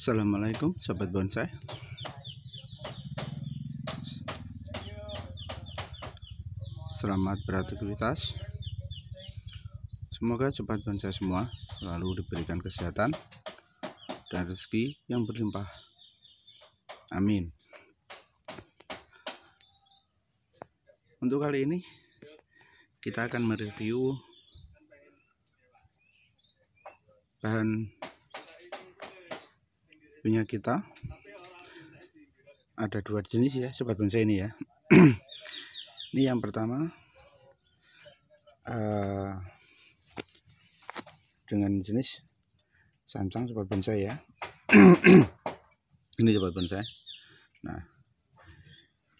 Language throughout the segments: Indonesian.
Assalamualaikum sobat bonsai Selamat beraktivitas Semoga sobat bonsai semua selalu diberikan kesehatan dan rezeki yang berlimpah Amin Untuk kali ini kita akan mereview bahan punya kita ada dua jenis ya sobat bonsai ini ya ini yang pertama uh, dengan jenis sancang sobat bonsai ya ini sobat bonsai nah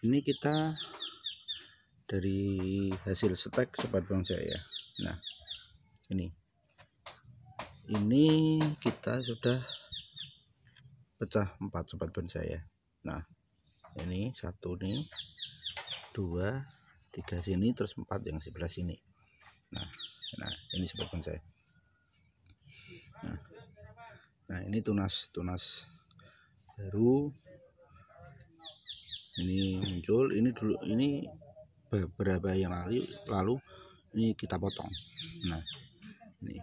ini kita dari hasil stek sobat bonsai ya nah ini ini kita sudah pecah empat sobat bonsai ya nah ini satu nih dua tiga sini terus empat yang sebelah sini nah nah ini sobat saya. nah, nah ini tunas tunas baru ini muncul ini dulu ini beberapa yang lalu lalu ini kita potong nah ini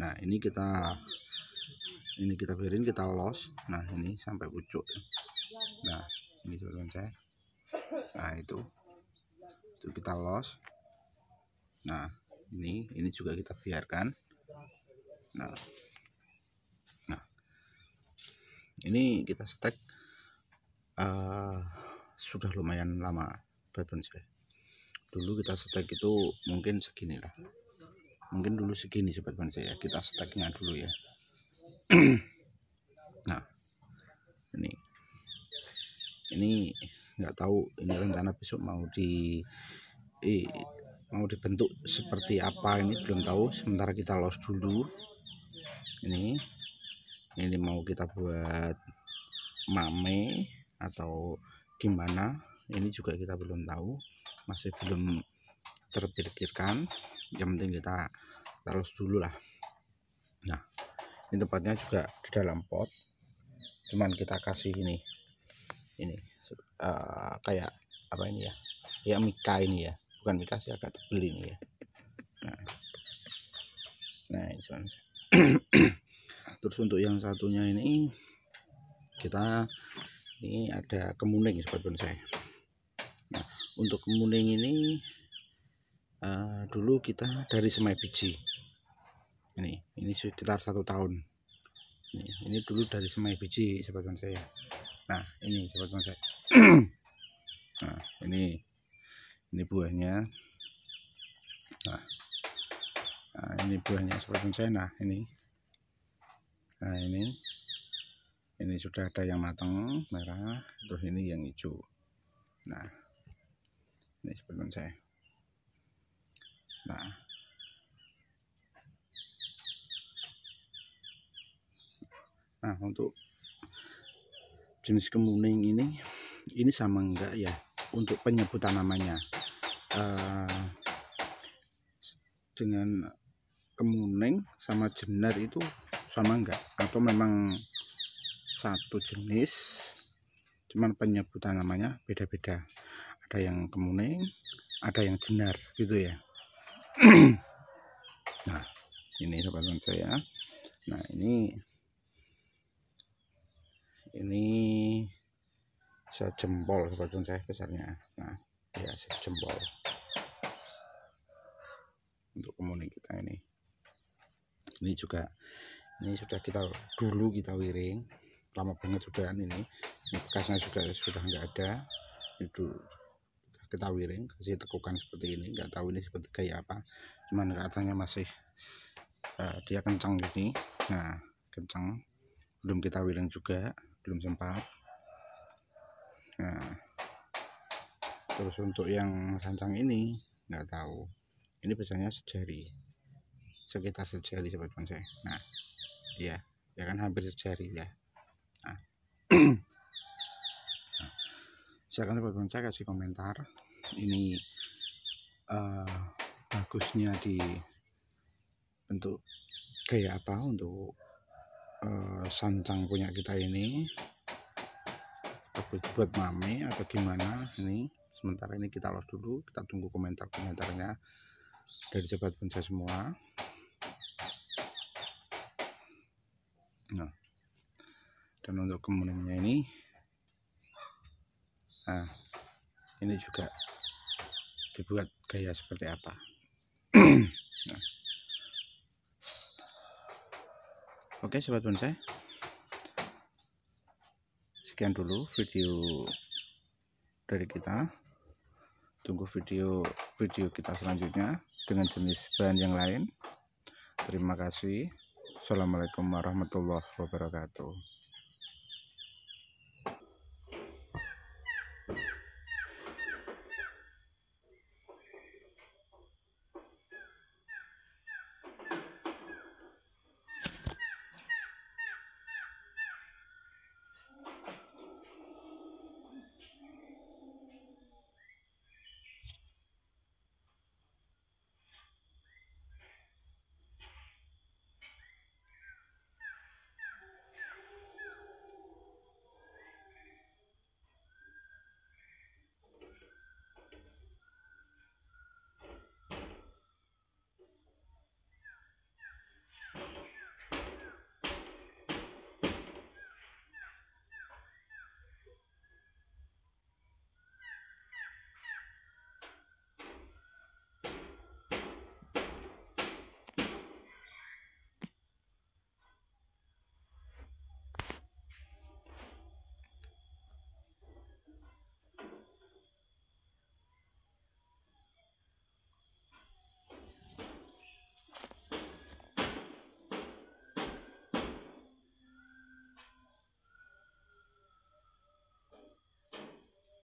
nah ini kita ini kita biarin kita los nah ini sampai pucuk nah ini teman saya nah itu itu kita los nah ini ini juga kita biarkan nah nah ini kita stek uh, eh, sudah lumayan lama saya dulu kita stek itu mungkin segini lah mungkin dulu segini sobat bonsai ya kita steknya dulu ya nah ini ini nggak tahu ini rencana besok mau di eh, mau dibentuk seperti apa ini belum tahu sementara kita los dulu ini ini mau kita buat mame atau gimana ini juga kita belum tahu masih belum terpikirkan yang penting kita terus dulu lah ini tempatnya juga di dalam pot cuman kita kasih ini ini uh, kayak apa ini ya ya mika ini ya bukan mika sih agak tebel ini ya nah nah ini cuman terus untuk yang satunya ini kita ini ada kemuning ya, sobat saya. nah untuk kemuning ini uh, dulu kita dari semai biji ini ini sekitar satu tahun ini, ini dulu dari semai biji teman saya nah ini teman saya nah ini ini buahnya nah, nah ini buahnya teman saya nah ini nah ini ini sudah ada yang matang merah terus ini yang hijau nah ini teman saya nah nah untuk jenis kemuning ini ini sama enggak ya untuk penyebutan namanya uh, dengan kemuning sama jenar itu sama enggak atau memang satu jenis cuman penyebutan namanya beda-beda ada yang kemuning ada yang jenar gitu ya nah ini teman saya nah ini ini sejempol sebagian saya besarnya nah ya sejempol untuk kemuning kita ini ini juga ini sudah kita dulu kita wiring lama banget sudah ini bekasnya juga sudah enggak ada itu kita wiring kasih tekukan seperti ini enggak tahu ini seperti kayak apa cuman katanya masih uh, dia kencang gini nah kencang belum kita wiring juga belum sempat nah terus untuk yang sancang ini nggak tahu ini biasanya sejari sekitar sejari sobat bonsai nah iya ya kan hampir sejari ya nah. nah silakan sobat bonsai kasih komentar ini uh, bagusnya di bentuk kayak apa untuk Eh, sancang punya kita ini kita buat mame atau gimana ini sementara ini kita los dulu kita tunggu komentar-komentarnya dari sobat bonsai semua nah dan untuk kemuningnya ini nah ini juga dibuat gaya seperti apa Oke sobat bonsai Sekian dulu video dari kita Tunggu video-video kita selanjutnya Dengan jenis bahan yang lain Terima kasih Assalamualaikum warahmatullahi wabarakatuh